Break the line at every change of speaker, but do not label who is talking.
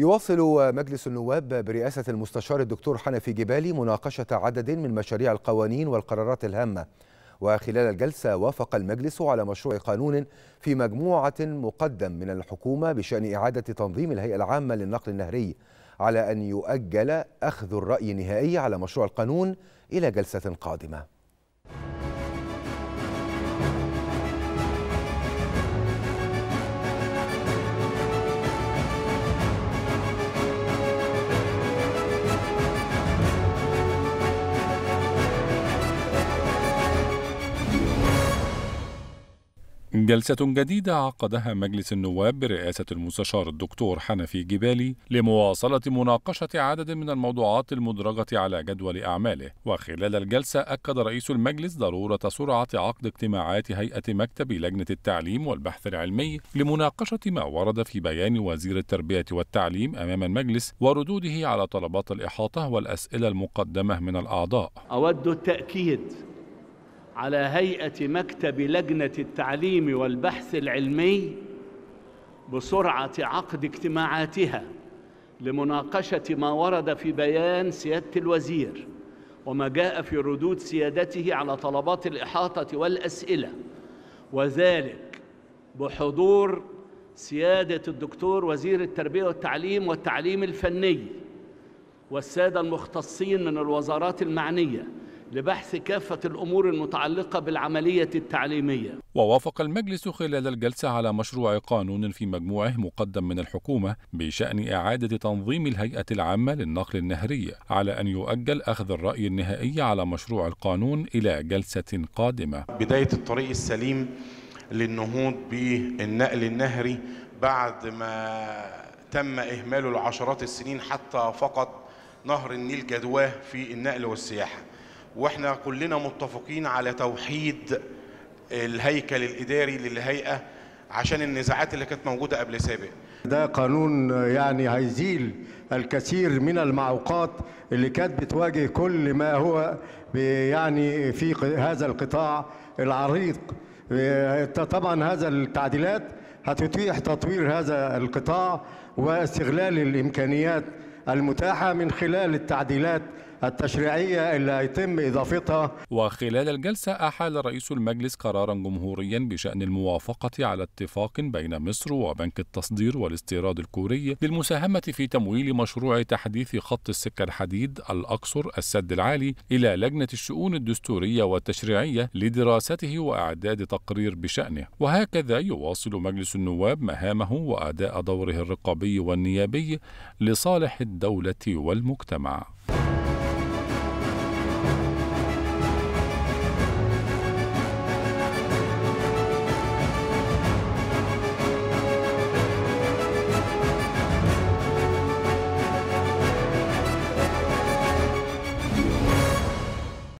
يواصل مجلس النواب برئاسة المستشار الدكتور حنفي جبالي مناقشة عدد من مشاريع القوانين والقرارات الهامة وخلال الجلسة وافق المجلس على مشروع قانون في مجموعة مقدم من الحكومة بشأن إعادة تنظيم الهيئة العامة للنقل النهري على أن يؤجل أخذ الرأي النهائي على مشروع القانون إلى جلسة قادمة
جلسة جديدة عقدها مجلس النواب برئاسة المستشار الدكتور حنفي جبالي لمواصلة مناقشة عدد من الموضوعات المدرجة على جدول أعماله، وخلال الجلسة أكد رئيس المجلس ضرورة سرعة عقد اجتماعات هيئة مكتب لجنة التعليم والبحث العلمي لمناقشة ما ورد في بيان وزير التربية والتعليم أمام المجلس وردوده على طلبات الإحاطة والأسئلة المقدمة من الأعضاء.
أود التأكيد على هيئة مكتب لجنة التعليم والبحث العلمي بسرعة عقد اجتماعاتها لمناقشة ما ورد في بيان سيادة الوزير وما جاء في ردود سيادته على طلبات الإحاطة والأسئلة وذلك بحضور سيادة الدكتور وزير التربية والتعليم والتعليم الفني والسادة المختصين من الوزارات المعنية لبحث كافة الأمور المتعلقة بالعملية التعليمية
ووافق المجلس خلال الجلسة على مشروع قانون في مجموعه مقدم من الحكومة بشأن إعادة تنظيم الهيئة العامة للنقل النهري على أن يؤجل أخذ الرأي النهائي
على مشروع القانون إلى جلسة قادمة بداية الطريق السليم للنهوض بالنقل النهري بعد ما تم إهماله لعشرات السنين حتى فقد نهر النيل جدواه في النقل والسياحة واحنا كلنا متفقين على توحيد الهيكل الاداري للهيئه عشان النزاعات اللي كانت موجوده قبل سابق
ده قانون يعني هيزيل الكثير من المعوقات اللي كانت بتواجه كل ما هو يعني في هذا القطاع العريق طبعا هذا التعديلات هتتيح تطوير هذا القطاع واستغلال الامكانيات المتاحه من خلال التعديلات التشريعية اللي هيتم إضافتها
وخلال الجلسة أحال رئيس المجلس قرارا جمهوريا بشأن الموافقة على اتفاق بين مصر وبنك التصدير والاستيراد الكوري للمساهمة في تمويل مشروع تحديث خط السكة الحديد الأقصر السد العالي إلى لجنة الشؤون الدستورية والتشريعية لدراسته وإعداد تقرير بشأنه وهكذا يواصل مجلس النواب مهامه وأداء دوره الرقابي والنيابي لصالح الدولة والمجتمع